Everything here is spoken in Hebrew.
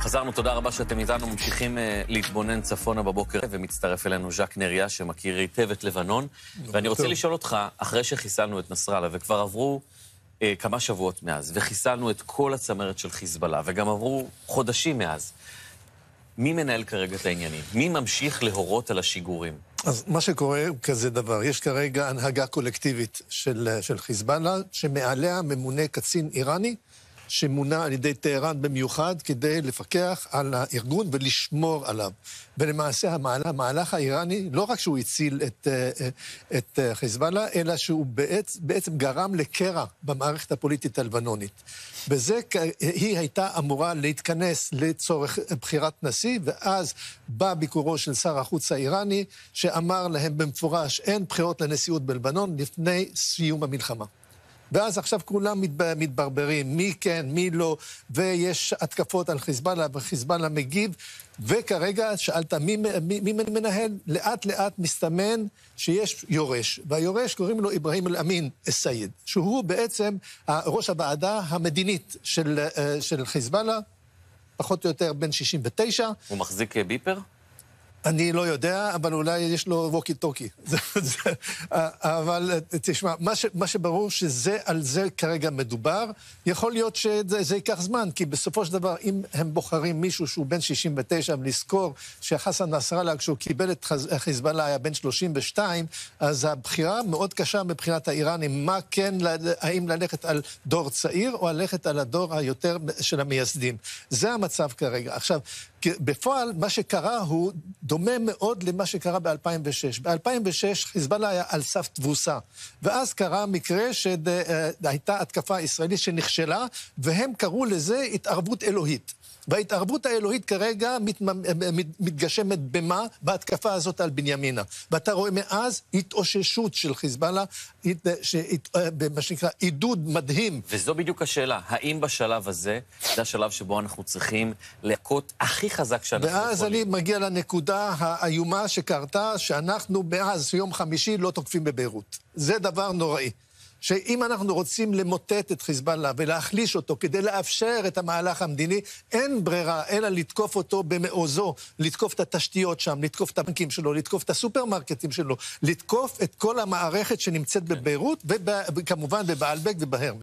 חזרנו, תודה רבה שאתם איתנו, ממשיכים uh, להתבונן צפונה בבוקר, ומצטרף אלינו ז'אק נריה, שמכיר היטב את לבנון. ואני רוצה טוב. לשאול אותך, אחרי שחיסלנו את נסראללה, וכבר עברו uh, כמה שבועות מאז, וחיסלנו את כל הצמרת של חיזבאללה, וגם עברו חודשים מאז, מי מנהל כרגע את העניינים? מי ממשיך להורות על השיגורים? אז מה שקורה הוא כזה דבר, יש כרגע הנהגה קולקטיבית של, של חיזבאללה, שמעליה ממונה קצין איראני, שמונה על ידי טהרן במיוחד כדי לפקח על הארגון ולשמור עליו. ולמעשה המהלך, המהלך האיראני, לא רק שהוא הציל את, אה, אה, את אה, חיזבאללה, אלא שהוא בעצ, בעצם גרם לקרע במערכת הפוליטית הלבנונית. בזה היא הייתה אמורה להתכנס לצורך בחירת נשיא, ואז בא ביקורו של שר החוץ האיראני, שאמר להם במפורש, אין בחירות לנשיאות בלבנון לפני סיום המלחמה. ואז עכשיו כולם מת, מתברברים, מי כן, מי לא, ויש התקפות על חיזבאללה, וחיזבאללה מגיב, וכרגע שאלת מי, מי, מי מנהל, לאט לאט מסתמן שיש יורש, והיורש קוראים לו אברהים אל-אמין א-סייד, שהוא בעצם ראש הוועדה המדינית של, אה, של חיזבאללה, פחות או יותר בן 69. הוא מחזיק ביפר? אני לא יודע, אבל אולי יש לו ווקי טוקי. אבל תשמע, מה, ש, מה שברור שזה, על זה כרגע מדובר, יכול להיות שזה ייקח זמן, כי בסופו של דבר, אם הם בוחרים מישהו שהוא בן 69, ולזכור שחסן נסראללה, כשהוא קיבל את חיזבאללה, היה בן 32, אז הבחירה מאוד קשה מבחינת האיראנים, מה כן, האם ללכת על דור צעיר, או ללכת על הדור היותר של המייסדים. זה המצב כרגע. עכשיו, בפועל, מה שקרה הוא דומה מאוד למה שקרה ב-2006. ב-2006 חיזבאללה היה על סף תבוסה, ואז קרה מקרה שהייתה אה, התקפה ישראלית שנכשלה, והם קראו לזה התערבות אלוהית. וההתערבות האלוהית כרגע אה, אה, מתגשמת במה? בהתקפה הזאת על בנימינה. ואתה רואה מאז התאוששות של חיזבאללה, הת... מה שנקרא עידוד מדהים. וזו בדיוק השאלה, האם בשלב הזה, זה השלב שבו אנחנו צריכים להכות הכי חזק שאנחנו יכולים. ואז אני מגיע לנקודה האיומה שקרתה, שאנחנו מאז יום חמישי לא תוקפים בביירות. זה דבר נוראי. שאם אנחנו רוצים למוטט את חיזבאללה ולהחליש אותו כדי לאפשר את המהלך המדיני, אין ברירה אלא לתקוף אותו במעוזו, לתקוף את התשתיות שם, לתקוף את הבנקים שלו, לתקוף את הסופרמרקטים שלו, לתקוף את כל המערכת שנמצאת כן. בביירות, וכמובן בבעלבק ובהרב.